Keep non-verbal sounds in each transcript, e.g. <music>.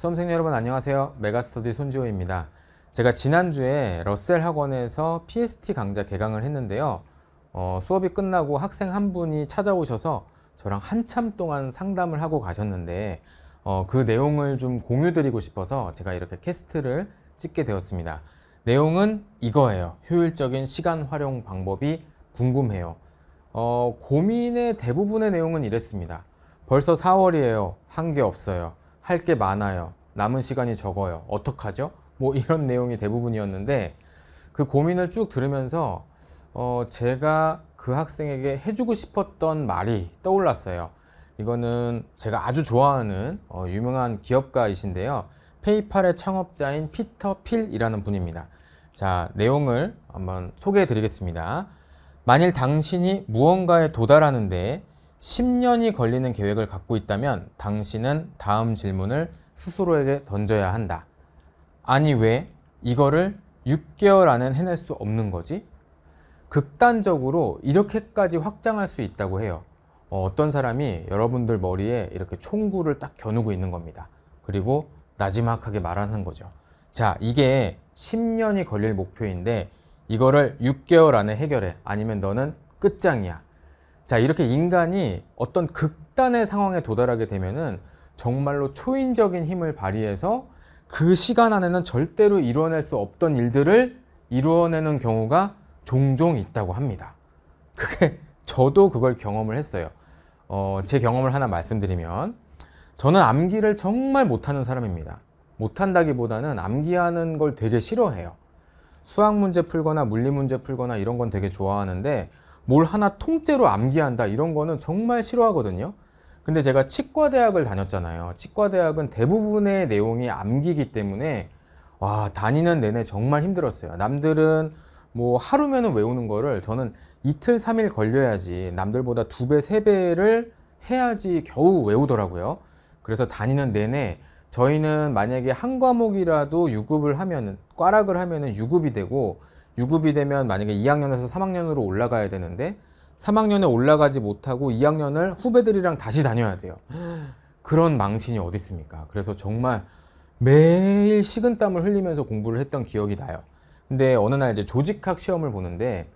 수험생 여러분 안녕하세요. 메가스터디 손지호입니다. 제가 지난주에 러셀 학원에서 PST 강좌 개강을 했는데요. 어, 수업이 끝나고 학생 한 분이 찾아오셔서 저랑 한참 동안 상담을 하고 가셨는데 어, 그 내용을 좀 공유드리고 싶어서 제가 이렇게 캐스트를 찍게 되었습니다. 내용은 이거예요. 효율적인 시간 활용 방법이 궁금해요. 어, 고민의 대부분의 내용은 이랬습니다. 벌써 4월이에요. 한 게 없어요. 할게 많아요. 남은 시간이 적어요. 어떡하죠? 뭐 이런 <laughs> 내용이 대부분이었는데 그 고민을 쭉 들으면서 어 제가 그 학생에게 해주고 싶었던 말이 떠올랐어요. 이거는 제가 아주 좋아하는 어 유명한 기업가이신데요. 페이팔의 창업자인 피터 필이라는 분입니다. 자, 내용을 한번 소개해 드리겠습니다. 만일 당신이 무언가에 도달하는데 10년이 걸리는 계획을 갖고 있다면 당신은 다음 질문을 스스로에게 던져야 한다. 아니 왜 이거를 6개월 안에 해낼 수 없는 거지? 극단적으로 이렇게까지 확장할 수 있다고 해요. 어, 떤 사람이 여러분들 머리에 이렇게 총구를 딱 겨누고 있는 겁니다. 그리고 나지막하게 말하는 거죠. 자, 이게 10년이 걸릴 목표인데 이거를 6개월 안에 해결해. 아니면 너는 끝장이야. 자, 이렇게 인간이 어떤 극단의 상황에 도달하게 되면은 정말로 초인적인 힘을 발휘해서 그 시간 안에는 절대로 이루어낼 수 없던 일들을 이루어내는 경우가 종종 있다고 합니다. 그게 <laughs> 저도 그걸 경험을 했어요. 어, 제 경험을 하나 말씀드리면 저는 암기를 정말 못하는 사람입니다. 못한다기보다는 암기하는 걸 되게 싫어해요. 수학 문제 풀거나 물리 문제 풀거나 이런 건 되게 좋아하는데 뭘 하나 통째로 암기한다 이런 거는 정말 싫어하거든요. 근데 제가 치과대학을 다녔잖아요. 치과대학은 대부분의 내용이 암기기 때문에 와 다니는 내내 정말 힘들었어요. 남들은 뭐 하루면은 외우는 거를 저는 이틀 3일 걸려야지 남들보다 두 배 세배를 해야지 겨우 외우더라고요. 그래서 다니는 내내 저희는 만약에 한 과목이라도 유급을 하면은 과락을 하면은 유급이 되고 유급이 되면 만약에 2학년에서 3학년으로 올라가야 되는데 3학년에 올라가지 못하고 2학년을 후배들이랑 다시 다녀야 돼요. 그런 망신이 어디 있습니까? 그래서 정말 매일 식은땀을 흘리면서 공부를 했던 기억이 나요. 근데 어느 날 이제 조직학 시험을 보는데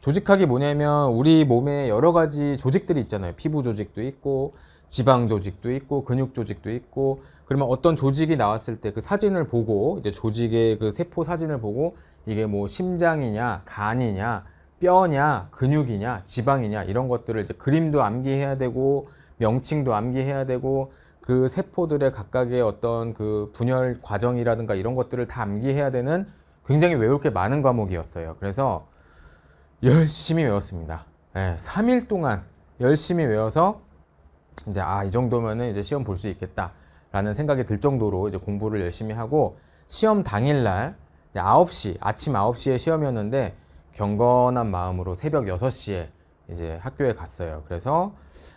조직학이 뭐냐면 우리 몸에 여러 가지 조직들이 있잖아요. 피부 조직도 있고 지방 조직도 있고 근육 조직도 있고 그러면 어떤 조직이 나왔을 때 그 사진을 보고 이제 조직의 그 세포 사진을 보고 이게 뭐 심장이냐, 간이냐, 뼈냐, 근육이냐, 지방이냐 이런 것들을 이제 그림도 암기해야 되고 명칭도 암기해야 되고 그 세포들의 각각의 어떤 그 분열 과정이라든가 이런 것들을 다 암기해야 되는 굉장히 외울 게 많은 과목이었어요. 그래서 열심히 외웠습니다. 네, 예, 3일 동안 열심히 외워서 이제 아 이 정도면은 이제 시험 볼 수 있겠다라는 생각이 들 정도로 이제 공부를 열심히 하고 시험 당일날 아 9시, 아침 아홉 시에 시험이었는데 경건한 마음으로 새벽 여섯 시에 이제 학교에 갔어요. 그래서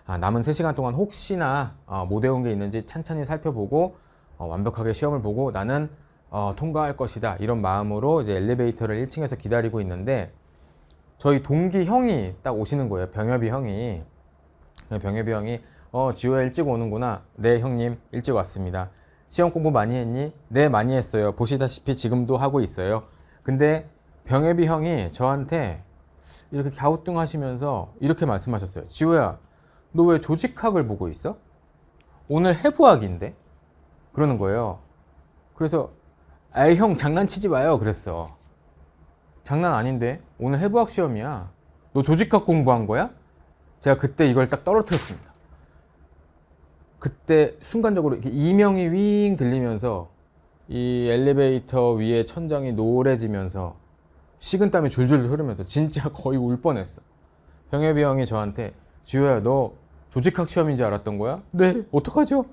아, 남은 세시간 동안 혹시나 어, 못 외운 게 있는지 찬찬히 살펴보고 어, 완벽하게 시험을 보고 나는 어, 통과할 것이다 이런 마음으로 이제 엘리베이터를 1층에서 기다리고 있는데 저희 동기 형이 딱 오시는 거예요. 병협이 형이 병협이 형이 어 지호야 일찍 오는구나. 네 형님 일찍 왔습니다. 시험 공부 많이 했니? 네, 많이 했어요. 보시다시피 지금도 하고 있어요. 근데 병예비 형이 저한테 이렇게 갸우뚱 하시면서 이렇게 말씀하셨어요. 지호야, 너 왜 조직학을 보고 있어? 오늘 해부학인데? 그러는 거예요. 그래서 아이 형 장난치지 마요 그랬어. 장난 아닌데 오늘 해부학 시험이야. 너 조직학 공부한 거야? 제가 그때 이걸 딱 떨어뜨렸습니다. 그때 순간적으로 이렇게 이명이 윙 들리면서 이 엘리베이터 위에 천장이 노래지면서 식은땀이 줄줄 흐르면서 진짜 <laughs> 거의 울 뻔했어. 병엽이 형이 저한테 지호야 너 조직학 시험인지 알았던 거야? 네. 어떡하죠?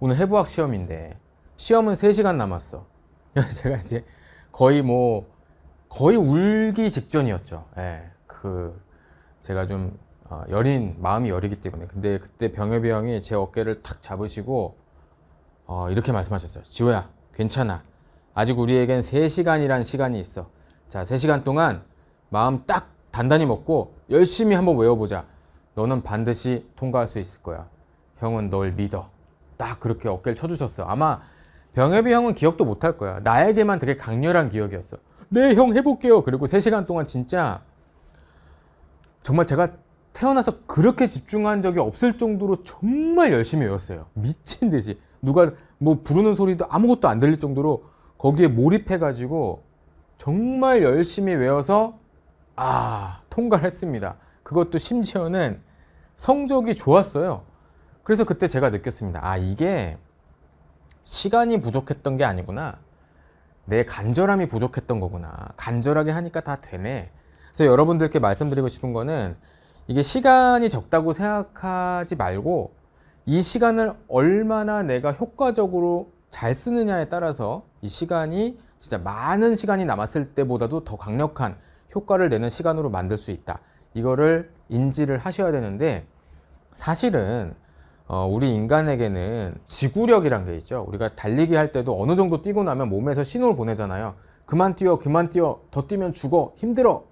오늘 해부학 시험인데 시험은 3시간 남았어. <laughs> 그래서 제가 이제 거의 뭐 거의 울기 직전이었죠. 예. 그 제가 좀 어, 여린 마음이 여리기 때문에 근데 그때 병협이 형이 제 어깨를 탁 잡으시고 어, 이렇게 말씀하셨어요 지호야 괜찮아 아직 우리에겐 3시간이란 시간이 있어 자 3시간 동안 마음 딱 단단히 먹고 열심히 한번 외워보자 너는 반드시 통과할 수 있을 거야 형은 널 믿어 딱 그렇게 어깨를 쳐주셨어 아마 병협이 형은 기억도 못할 거야 나에게만 되게 강렬한 기억이었어 네 형 해볼게요 그리고 3시간 동안 진짜 정말 제가 태어나서 그렇게 집중한 적이 없을 정도로 정말 열심히 외웠어요. 미친 듯이. 누가 뭐 부르는 소리도 아무것도 안 들릴 정도로 거기에 몰입해가지고 정말 열심히 외워서 아, 통과를 했습니다. 그것도 심지어는 성적이 좋았어요. 그래서 그때 제가 느꼈습니다. 아, 이게 시간이 부족했던 게 아니구나. 내 간절함이 부족했던 거구나. 간절하게 하니까 다 되네. 그래서 여러분들께 말씀드리고 싶은 거는 이게 시간이 적다고 생각하지 말고 이 시간을 얼마나 내가 효과적으로 잘 쓰느냐에 따라서 이 시간이 진짜 많은 시간이 남았을 때보다도 더 강력한 효과를 내는 시간으로 만들 수 있다. 이거를 인지를 하셔야 되는데 사실은 어, 우리 인간에게는 지구력이란 게 있죠. 우리가 달리기 할 때도 어느 정도 뛰고 나면 몸에서 신호를 보내잖아요. 그만 뛰어, 그만 뛰어, 더 뛰면 죽어, 힘들어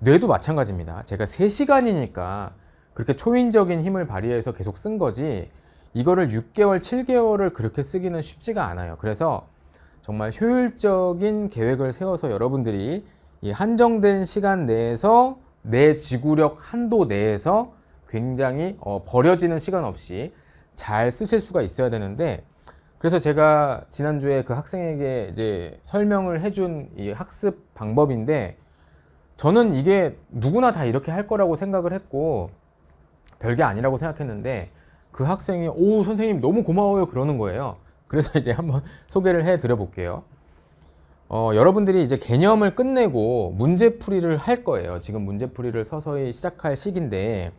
뇌도 마찬가지입니다. 제가 3시간이니까 그렇게 초인적인 힘을 발휘해서 계속 쓴 거지 이거를 6개월, 7개월을 그렇게 쓰기는 쉽지가 않아요. 그래서 정말 효율적인 계획을 세워서 여러분들이 이 한정된 시간 내에서 내 지구력 한도 내에서 굉장히 어, 버려지는 시간 없이 잘 쓰실 수가 있어야 되는데 그래서 제가 지난주에 그 학생에게 이제 설명을 해준 이 학습 방법인데 저는 이게 누구나 다 이렇게 할 거라고 생각을 했고 별게 아니라고 생각했는데 그 학생이 오 선생님 너무 고마워요 그러는 거예요 그래서 이제 한번 <laughs> 소개를 해 드려 볼게요 어, 여러분들이 이제 개념을 끝내고 문제풀이를 할 거예요 지금 문제풀이를 서서히 시작할 시기인데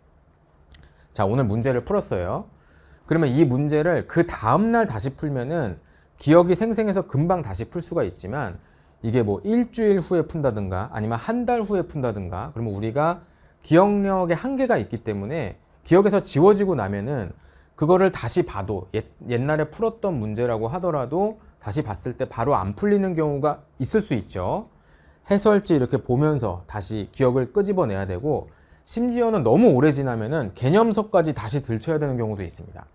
자 오늘 문제를 풀었어요 그러면 이 문제를 그 다음날 다시 풀면은 기억이 생생해서 금방 다시 풀 수가 있지만 이게 뭐 일주일 후에 푼다든가 아니면 한 달 후에 푼다든가 그러면 우리가 기억력의 한계가 있기 때문에 기억에서 지워지고 나면은 그거를 다시 봐도 옛, 옛날에 풀었던 문제라고 하더라도 다시 봤을 때 바로 안 풀리는 경우가 있을 수 있죠. 해설지 이렇게 보면서 다시 기억을 끄집어내야 되고 심지어는 너무 오래 지나면은 개념서까지 다시 들춰야 되는 경우도 있습니다.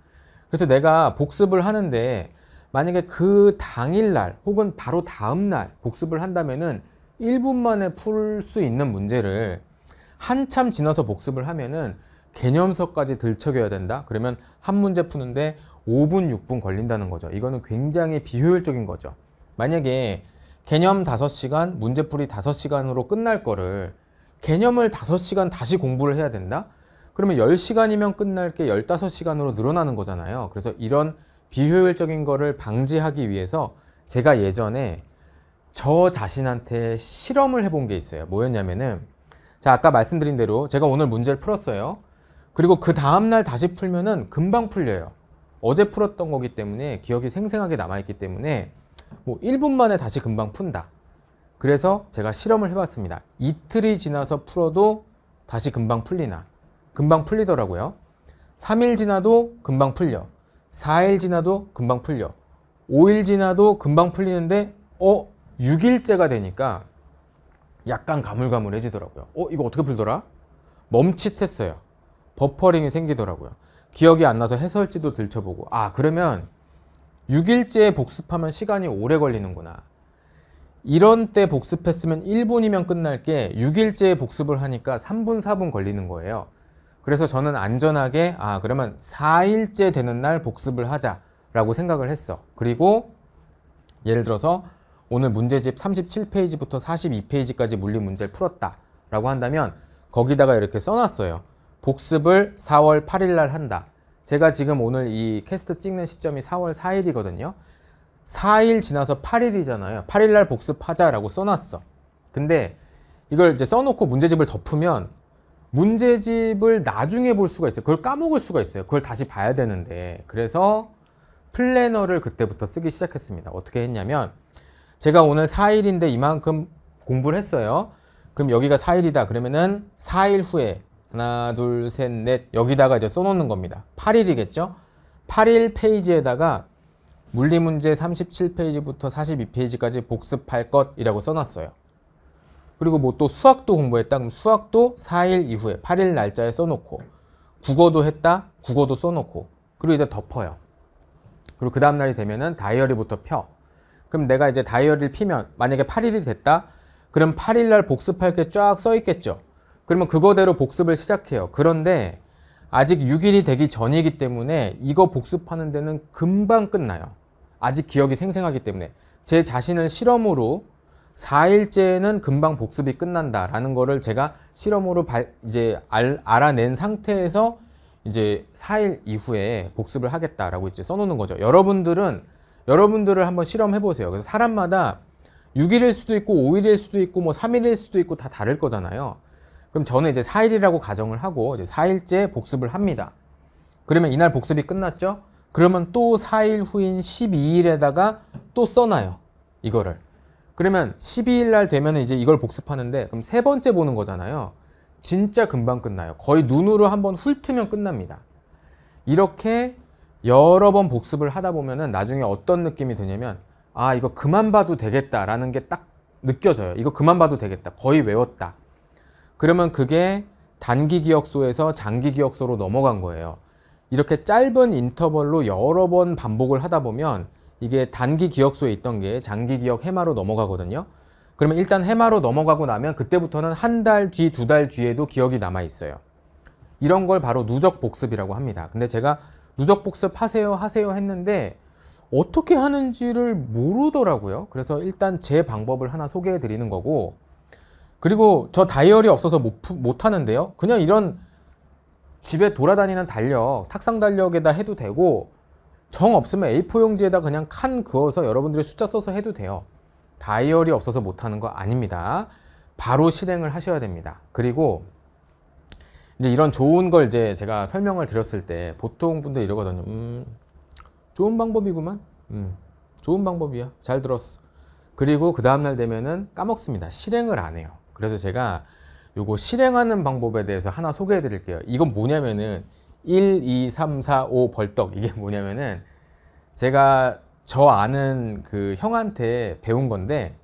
그래서 내가 복습을 하는데 만약에 그 당일날 혹은 바로 다음날 복습을 한다면 1분 만에 풀 수 있는 문제를 한참 지나서 복습을 하면은 개념서까지 들척여야 된다? 그러면 한 문제 푸는데 5분, 6분 걸린다는 거죠. 이거는 굉장히 비효율적인 거죠. 만약에 개념 5시간, 문제풀이 5시간으로 끝날 거를 개념을 5시간 다시 공부를 해야 된다? 그러면 10시간이면 끝날 게 15시간으로 늘어나는 거잖아요. 그래서 이런 비효율적인 거를 방지하기 위해서 제가 예전에 저 자신한테 실험을 해본 게 있어요. 뭐였냐면은 자 아까 말씀드린 대로 제가 오늘 문제를 풀었어요. 그리고 그 다음날 다시 풀면은 금방 풀려요. 어제 풀었던 거기 때문에 기억이 생생하게 남아있기 때문에 뭐 1분 만에 다시 금방 푼다. 그래서 제가 실험을 해봤습니다. 이틀이 지나서 풀어도 다시 금방 풀리나. 금방 풀리더라고요. 3일 지나도 금방 풀려. 4일 지나도 금방 풀려. 5일 지나도 금방 풀리는데 어 6일째가 되니까 약간 가물가물해지더라고요. 어 이거 어떻게 풀더라? 멈칫했어요. 버퍼링이 생기더라고요. 기억이 안 나서 해설지도 들춰보고 아 그러면 6일째 복습하면 시간이 오래 걸리는구나. 이런 때 복습했으면 1분이면 끝날 게 6일째 복습을 하니까 3분, 4분 걸리는 거예요. 그래서 저는 안전하게 아 그러면 4일째 되는 날 복습을 하자라고 생각을 했어. 그리고 예를 들어서 오늘 문제집 37페이지부터 42페이지까지 물리 문제를 풀었다 라고 한다면 거기다가 이렇게 써놨어요. 복습을 4월 8일 날 한다. 제가 지금 오늘 이 캐스트 찍는 시점이 4월 4일이거든요. 4일 지나서 8일이잖아요. 8일 날 복습하자라고 써놨어. 근데 이걸 이제 써놓고 문제집을 덮으면 문제집을 나중에 볼 수가 있어요. 그걸 까먹을 수가 있어요. 그걸 다시 봐야 되는데 그래서 플래너를 그때부터 쓰기 시작했습니다. 어떻게 했냐면 제가 오늘 4일인데 이만큼 공부를 했어요. 그럼 여기가 4일이다. 그러면은 4일 후에 하나, 둘, 셋, 넷 여기다가 이제 써놓는 겁니다. 8일이겠죠? 8일 페이지에다가 물리문제 37페이지부터 42페이지까지 복습할 것이라고 써놨어요. 그리고 뭐 또 수학도 공부했다 그럼 수학도 4일 이후에 8일 날짜에 써놓고 국어도 했다 국어도 써놓고 그리고 이제 덮어요 그리고 그 다음날이 되면은 다이어리부터 펴 그럼 내가 이제 다이어리를 피면 만약에 8일이 됐다 그럼 8일날 복습할 게 쫙 써 있겠죠 그러면 그거대로 복습을 시작해요 그런데 아직 6일이 되기 전이기 때문에 이거 복습하는 데는 금방 끝나요 아직 기억이 생생하기 때문에 제 자신을 실험으로 4일째는 에 금방 복습이 끝난다라는 거를 제가 실험으로 발, 이제 알, 아낸 상태에서 이제 4일 이후에 복습을 하겠다라고 이제 써놓는 거죠. 여러분들은 여러분들을 한번 실험해 보세요. 그래서 사람마다 6일일 수도 있고 5일일 수도 있고 뭐 3일일 수도 있고 다 다를 거잖아요. 그럼 저는 이제 4일이라고 가정을 하고 이제 4일째 복습을 합니다. 그러면 이날 복습이 끝났죠? 그러면 또 4일 후인 12일에다가 또 써놔요. 이거를. 그러면 12일 날 되면 이제 이걸 복습하는데 그럼 세 번째 보는 거잖아요. 진짜 금방 끝나요. 거의 눈으로 한번 훑으면 끝납니다. 이렇게 여러 번 복습을 하다 보면은 나중에 어떤 느낌이 드냐면 아 이거 그만 봐도 되겠다라는 게 딱 느껴져요. 이거 그만 봐도 되겠다. 거의 외웠다. 그러면 그게 단기 기억소에서 장기 기억소로 넘어간 거예요. 이렇게 짧은 인터벌로 여러 번 반복을 하다 보면 이게 단기 기억소에 있던 게 장기 기억 해마로 넘어가거든요. 그러면 일단 해마로 넘어가고 나면 그때부터는 한 달 뒤, 두 달 뒤에도 기억이 남아 있어요. 이런 걸 바로 누적 복습이라고 합니다. 근데 제가 누적 복습 하세요, 하세요 했는데 어떻게 하는지를 모르더라고요. 그래서 일단 제 방법을 하나 소개해 드리는 거고 그리고 저 다이어리 없어서 못, 못 하는데요. 그냥 이런 집에 돌아다니는 달력, 탁상 달력에다 해도 되고 정 없으면 A4용지에다 그냥 칸 그어서 여러분들이 숫자 써서 해도 돼요. 다이어리 없어서 못하는 거 아닙니다. 바로 실행을 하셔야 됩니다. 그리고 이제 이런 좋은 걸 이제 제가 설명을 드렸을 때 보통 분들 이러거든요. 음, 좋은 방법이구만. 음, 좋은 방법이야. 잘 들었어. 그리고 그 다음날 되면은 까먹습니다. 실행을 안 해요. 그래서 제가 요거 실행하는 방법에 대해서 하나 소개해 드릴게요. 이건 뭐냐면은 1, 2, 3, 4, 5 벌떡 이게 뭐냐면은 제가 저 아는 그 형한테 배운 건데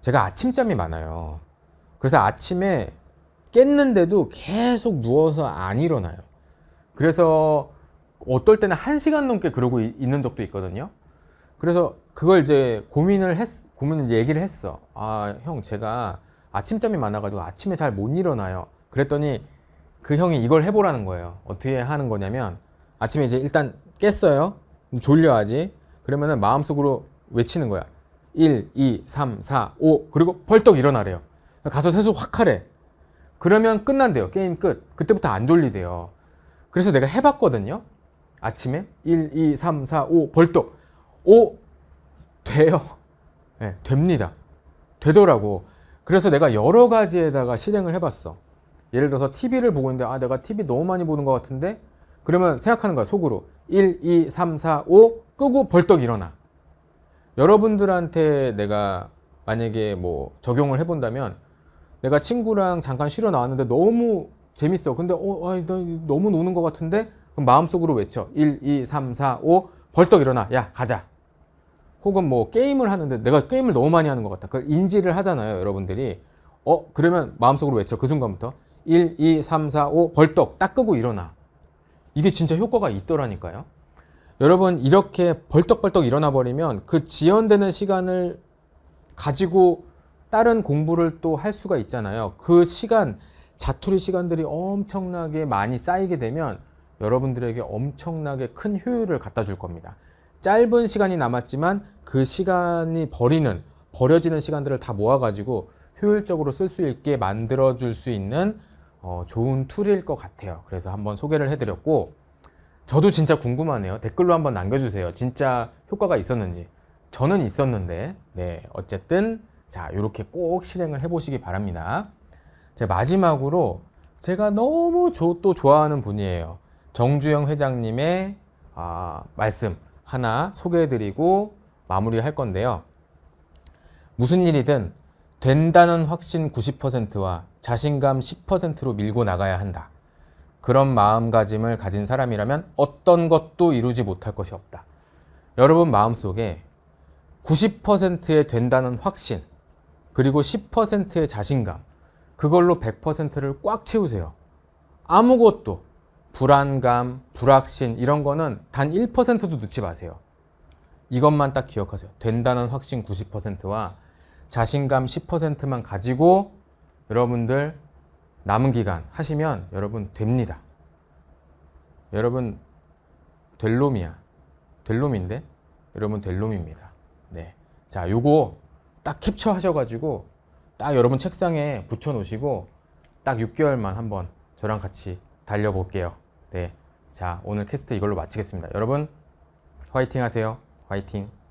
제가 아침잠이 많아요. 그래서 아침에 깼는데도 계속 누워서 안 일어나요. 그래서 어떨 때는 한시간 넘게 그러고 있는 적도 있거든요. 그래서 그걸 이제 고민을 했, 고민을 이제 얘기를 했어. 아, 형, 제가 아침잠이 많아가지고 아침에 잘 못 일어나요. 그랬더니 그 형이 이걸 해보라는 거예요. 어떻게 하는 거냐면 아침에 이제 일단 깼어요. 졸려야지. 그러면은 마음속으로 외치는 거야. 1, 2, 3, 4, 5 그리고 벌떡 일어나래요. 가서 세수 확 하래. 그러면 끝난대요. 게임 끝. 그때부터 안 졸리대요. 그래서 내가 해봤거든요. 아침에 1, 2, 3, 4, 5 벌떡 5 돼요. 네, 됩니다. 되더라고. 그래서 내가 여러 가지에다가 실행을 해봤어. 예를 들어서 TV를 보고 있는데 아 내가 TV 너무 많이 보는 것 같은데 그러면 생각하는 거야 속으로 1, 2, 3, 4, 5 끄고 벌떡 일어나 여러분들한테 내가 만약에 뭐 적용을 해본다면 내가 친구랑 잠깐 쉬러 나왔는데 너무 재밌어 근데 어, 아이, 너무 노는 것 같은데 그럼 마음속으로 외쳐 1, 2, 3, 4, 5 벌떡 일어나 야 가자 혹은 뭐 게임을 하는데 내가 게임을 너무 많이 하는 것 같다 그걸 인지를 하잖아요 여러분들이 어 그러면 마음속으로 외쳐 그 순간부터 1, 2, 3, 4, 5 벌떡 딱 끄고 일어나. 이게 진짜 효과가 있더라니까요. 여러분 이렇게 벌떡벌떡 일어나 버리면 그 지연되는 시간을 가지고 다른 공부를 또 할 수가 있잖아요. 그 시간 자투리 시간들이 엄청나게 많이 쌓이게 되면 여러분들에게 엄청나게 큰 효율을 갖다 줄 겁니다. 짧은 시간이 남았지만 그 시간이 버리는 버려지는 시간들을 다 모아가지고 효율적으로 쓸 수 있게 만들어 줄 수 있는 어, 좋은 툴일 것 같아요. 그래서 한번 소개를 해드렸고 저도 진짜 궁금하네요. 댓글로 한번 남겨주세요. 진짜 효과가 있었는지. 저는 있었는데 네 어쨌든 자 이렇게 꼭 실행을 해보시기 바랍니다. 제 마지막으로 제가 너무 조, 또 좋아하는 분이에요. 정주영 회장님의 아, 말씀 하나 소개해드리고 마무리할 건데요. 무슨 일이든 된다는 확신 90%와 자신감 10%로 밀고 나가야 한다. 그런 마음가짐을 가진 사람이라면 어떤 것도 이루지 못할 것이 없다. 여러분 마음속에 90%의 된다는 확신, 그리고 10%의 자신감, 그걸로 100%를 꽉 채우세요. 아무것도 불안감, 불확신 이런 거는 단 1%도 넣지 마세요. 이것만 딱 기억하세요. 된다는 확신 90%와 자신감 10%만 가지고 여러분들 남은 기간 하시면 여러분 됩니다. 여러분 될 놈이야. 될 놈인데 여러분 될 놈입니다. 네. 자, 요거 딱 캡처하셔 가지고 딱 여러분 책상에 붙여 놓으시고 딱 6개월만 한번 저랑 같이 달려 볼게요. 네. 자, 오늘 캐스트 이걸로 마치겠습니다. 여러분 화이팅 하세요. 화이팅.